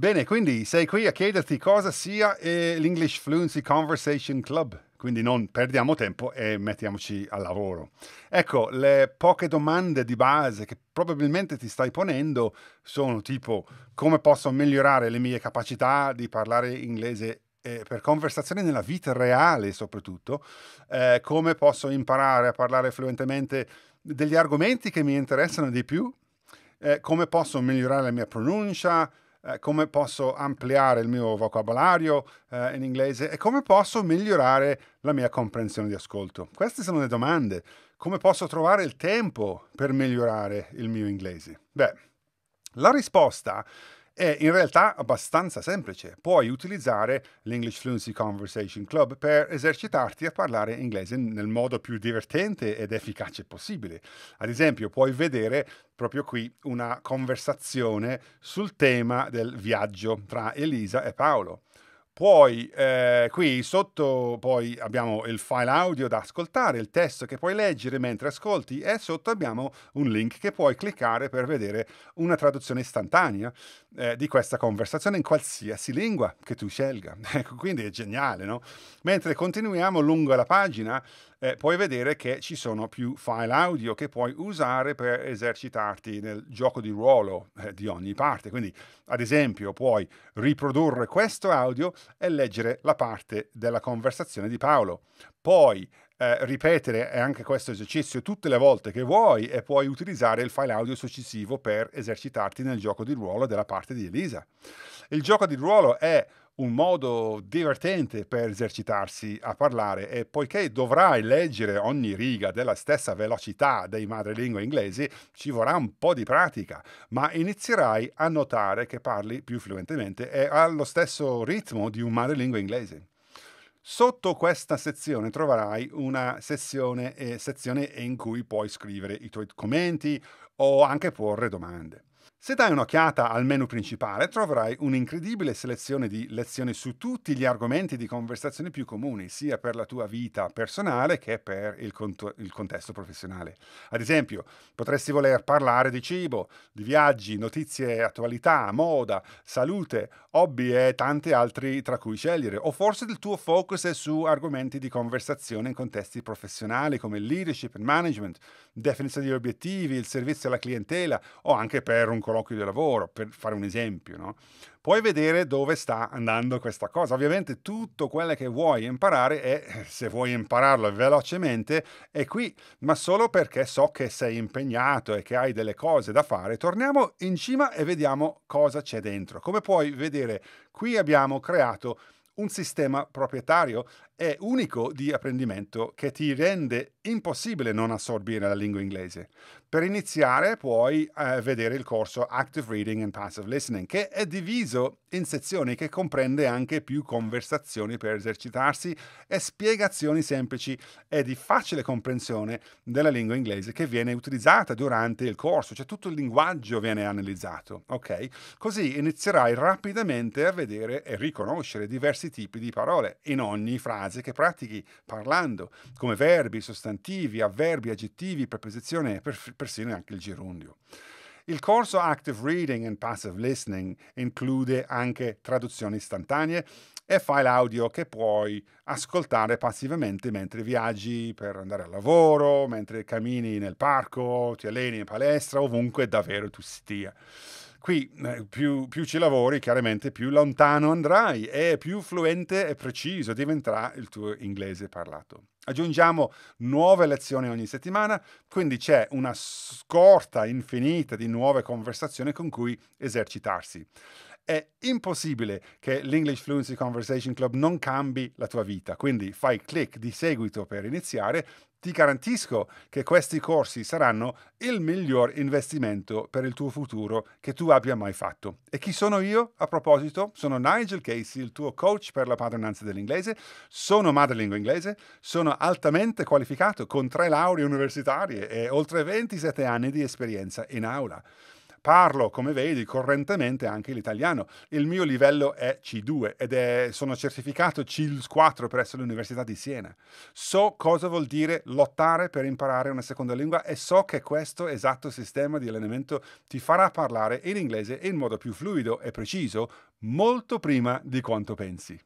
Bene, quindi sei qui a chiederti cosa sia eh, l'English Fluency Conversation Club, quindi non perdiamo tempo e mettiamoci al lavoro. Ecco, le poche domande di base che probabilmente ti stai ponendo sono tipo come posso migliorare le mie capacità di parlare inglese eh, per conversazioni nella vita reale soprattutto, eh, come posso imparare a parlare fluentemente degli argomenti che mi interessano di più, eh, come posso migliorare la mia pronuncia, eh, come posso ampliare il mio vocabolario eh, in inglese e come posso migliorare la mia comprensione di ascolto. Queste sono le domande. Come posso trovare il tempo per migliorare il mio inglese? Beh, la risposta è in realtà abbastanza semplice. Puoi utilizzare l'English Fluency Conversation Club per esercitarti a parlare inglese nel modo più divertente ed efficace possibile. Ad esempio, puoi vedere proprio qui una conversazione sul tema del viaggio tra Elisa e Paolo. Puoi, eh, qui sotto poi abbiamo il file audio da ascoltare, il testo che puoi leggere mentre ascolti e sotto abbiamo un link che puoi cliccare per vedere una traduzione istantanea eh, di questa conversazione in qualsiasi lingua che tu scelga. Ecco, quindi è geniale, no? Mentre continuiamo lungo la pagina eh, puoi vedere che ci sono più file audio che puoi usare per esercitarti nel gioco di ruolo eh, di ogni parte. Quindi, ad esempio, puoi riprodurre questo audio e leggere la parte della conversazione di Paolo. Poi eh, ripetere anche questo esercizio tutte le volte che vuoi e puoi utilizzare il file audio successivo per esercitarti nel gioco di ruolo della parte di Elisa. Il gioco di ruolo è un modo divertente per esercitarsi a parlare e poiché dovrai leggere ogni riga della stessa velocità dei madrelingua inglesi, ci vorrà un po' di pratica, ma inizierai a notare che parli più fluentemente e allo stesso ritmo di un madrelingua inglese. Sotto questa sezione troverai una sezione, eh, sezione in cui puoi scrivere i tuoi commenti o anche porre domande. Se dai un'occhiata al menu principale troverai un'incredibile selezione di lezioni su tutti gli argomenti di conversazione più comuni, sia per la tua vita personale che per il, cont- il, contesto professionale. Ad esempio, potresti voler parlare di cibo, di viaggi, notizie, attualità, moda, salute, hobby e tanti altri tra cui scegliere, o forse il tuo focus è su argomenti di conversazione in contesti professionali come leadership and management, definizione di obiettivi, il servizio alla clientela o anche per un colloquio di lavoro, per fare un esempio, no? puoi vedere dove sta andando questa cosa. Ovviamente tutto quello che vuoi imparare è, se vuoi impararlo velocemente, è qui, ma solo perché so che sei impegnato e che hai delle cose da fare. Torniamo in cima e vediamo cosa c'è dentro. Come puoi vedere, qui abbiamo creato un sistema proprietario è unico di apprendimento che ti rende impossibile non assorbire la lingua inglese. Per iniziare puoi eh, vedere il corso Active Reading and Passive Listening che è diviso in sezioni che comprende anche più conversazioni per esercitarsi e spiegazioni semplici e di facile comprensione della lingua inglese che viene utilizzata durante il corso, cioè tutto il linguaggio viene analizzato, ok? Così inizierai rapidamente a vedere e riconoscere diversi tipi di parole in ogni frase frase che pratichi parlando, come verbi, sostantivi, avverbi, aggettivi, preposizione, e persino anche il gerundio. Il corso Active Reading and Passive Listening include anche traduzioni istantanee e file audio che puoi ascoltare passivamente mentre viaggi per andare al lavoro, mentre cammini nel parco, ti alleni in palestra, ovunque davvero tu stia qui eh, più, più, ci lavori, chiaramente più lontano andrai e più fluente e preciso diventerà il tuo inglese parlato. Aggiungiamo nuove lezioni ogni settimana, quindi c'è una scorta infinita di nuove conversazioni con cui esercitarsi è impossibile che l'English Fluency Conversation Club non cambi la tua vita, quindi fai clic di seguito per iniziare. Ti garantisco che questi corsi saranno il miglior investimento per il tuo futuro che tu abbia mai fatto. E chi sono io? A proposito, sono Nigel Casey, il tuo coach per la padronanza dell'inglese. Sono madrelingua inglese, sono altamente qualificato con tre lauree universitarie e oltre 27 anni di esperienza in aula parlo, come vedi, correntemente anche l'italiano. Il mio livello è C2 ed è, sono certificato CILS 4 presso l'Università di Siena. So cosa vuol dire lottare per imparare una seconda lingua e so che questo esatto sistema di allenamento ti farà parlare in inglese in modo più fluido e preciso molto prima di quanto pensi.